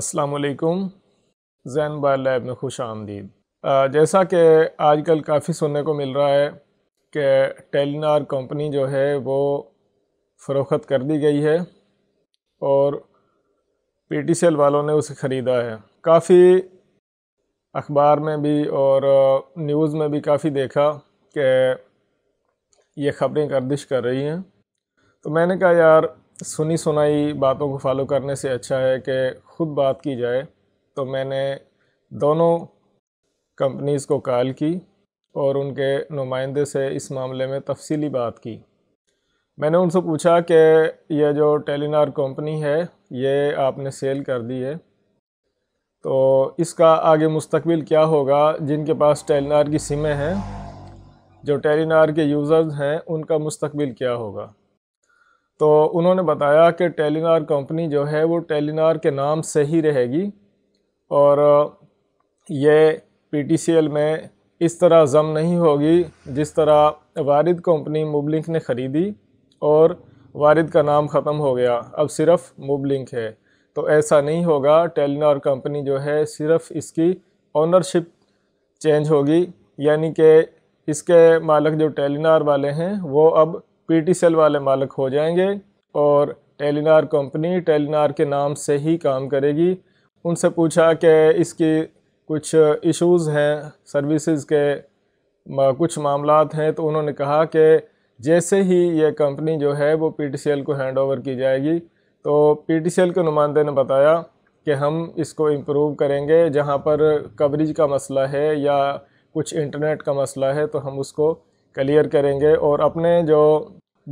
असलकुम जैन बार लैब में खुश आमदीद जैसा कि आजकल काफ़ी सुनने को मिल रहा है कि टेलीनार कंपनी जो है वो फ़रोख्त कर दी गई है और पी टी सी एल वालों ने उसे ख़रीदा है काफ़ी अखबार में भी और न्यूज़ में भी काफ़ी देखा कि ये ख़बरें गर्दिश कर रही हैं तो मैंने कहा यार सुनी सुनाई बातों को फॉलो करने से अच्छा है कि ख़ुद बात की जाए तो मैंने दोनों कंपनीज़ को कॉल की और उनके नुमाइंदे से इस मामले में तफसीली बात की मैंने उनसे पूछा कि यह जो टेलीनार कंपनी है ये आपने सेल कर दी है तो इसका आगे मुस्तबिल क्या होगा जिनके पास टेलीनार की सिमें हैं जो टेलीनार के यूज़र्स हैं उनका मुस्तबिल क्या होगा तो उन्होंने बताया कि टेलीनार कंपनी जो है वो टेलीनार के नाम से ही रहेगी और ये पीटीसीएल में इस तरह ज़म नहीं होगी जिस तरह वारिद कंपनी मुबलिंक ने ख़रीदी और वारिद का नाम ख़त्म हो गया अब सिर्फ़ मुबलिंक है तो ऐसा नहीं होगा टेलीनार कंपनी जो है सिर्फ़ इसकी ओनरशिप चेंज होगी यानी कि इसके मालिक जो टेलीनार वाले हैं वो अब पीटी सेल वाले मालिक हो जाएंगे और टेलीनार कंपनी टेलीनार के नाम से ही काम करेगी उनसे पूछा कि इसकी कुछ इश्यूज़ हैं सर्विसेज के कुछ मामला हैं तो उन्होंने कहा कि जैसे ही ये कंपनी जो है वो पी को हैंड ओवर की जाएगी तो पी के नुमाइंदे ने बताया कि हम इसको इम्प्रूव करेंगे जहाँ पर कवरेज का मसला है या कुछ इंटरनेट का मसला है तो हम उसको क्लियर करेंगे और अपने जो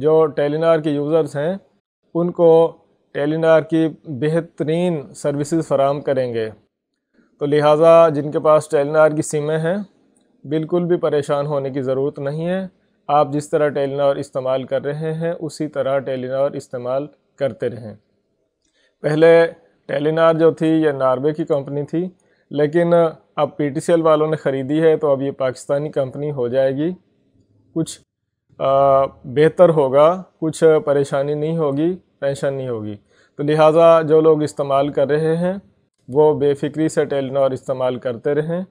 जो टेलीनार के यूज़र्स हैं उनको टेलीनार की बेहतरीन सर्विसेज फ़राम करेंगे तो लिहाजा जिनके पास टेलीनार की सिमें हैं बिल्कुल भी परेशान होने की ज़रूरत नहीं है आप जिस तरह टेलीनार इस्तेमाल कर रहे हैं उसी तरह टेलीनार इस्तेमाल करते रहें पहले टेलीनार जो थी यह नार्वे की कंपनी थी लेकिन अब पी वालों ने ख़रीदी है तो अब ये पाकिस्तानी कंपनी हो जाएगी कुछ बेहतर होगा कुछ परेशानी नहीं होगी टेंशन नहीं होगी तो लिहाजा जो लोग इस्तेमाल कर रहे हैं वो बेफिक्री से टेलीनॉर इस्तेमाल करते रहें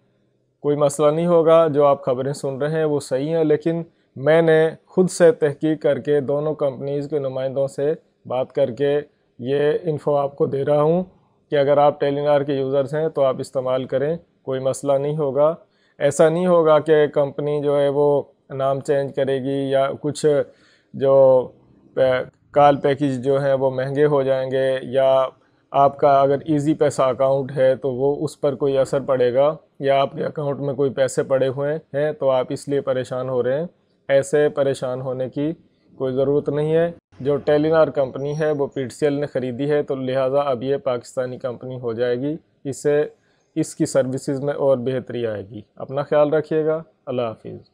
कोई मसला नहीं होगा जो आप खबरें सुन रहे हैं वो सही हैं लेकिन मैंने खुद से तहकीक करके दोनों कंपनीज़ के नुमाइंदों से बात करके ये इन्फो आपको दे रहा हूँ कि अगर आप टेलीनार के यूज़र्स हैं तो आप इस्तेमाल करें कोई मसला नहीं होगा ऐसा नहीं होगा कि कंपनी जो है वो नाम चेंज करेगी या कुछ जो कॉल पैकेज जो हैं वो महंगे हो जाएंगे या आपका अगर इजी पैसा अकाउंट है तो वो उस पर कोई असर पड़ेगा या आपके अकाउंट में कोई पैसे पड़े हुए हैं तो आप इसलिए परेशान हो रहे हैं ऐसे परेशान होने की कोई ज़रूरत नहीं है जो टेलीनार कंपनी है वो पी ने ख़रीदी है तो लिहाजा अब ये पाकिस्तानी कंपनी हो जाएगी इससे इसकी सर्विसेज में और बेहतरी आएगी अपना ख्याल रखिएगा अल्लाह हाफिज़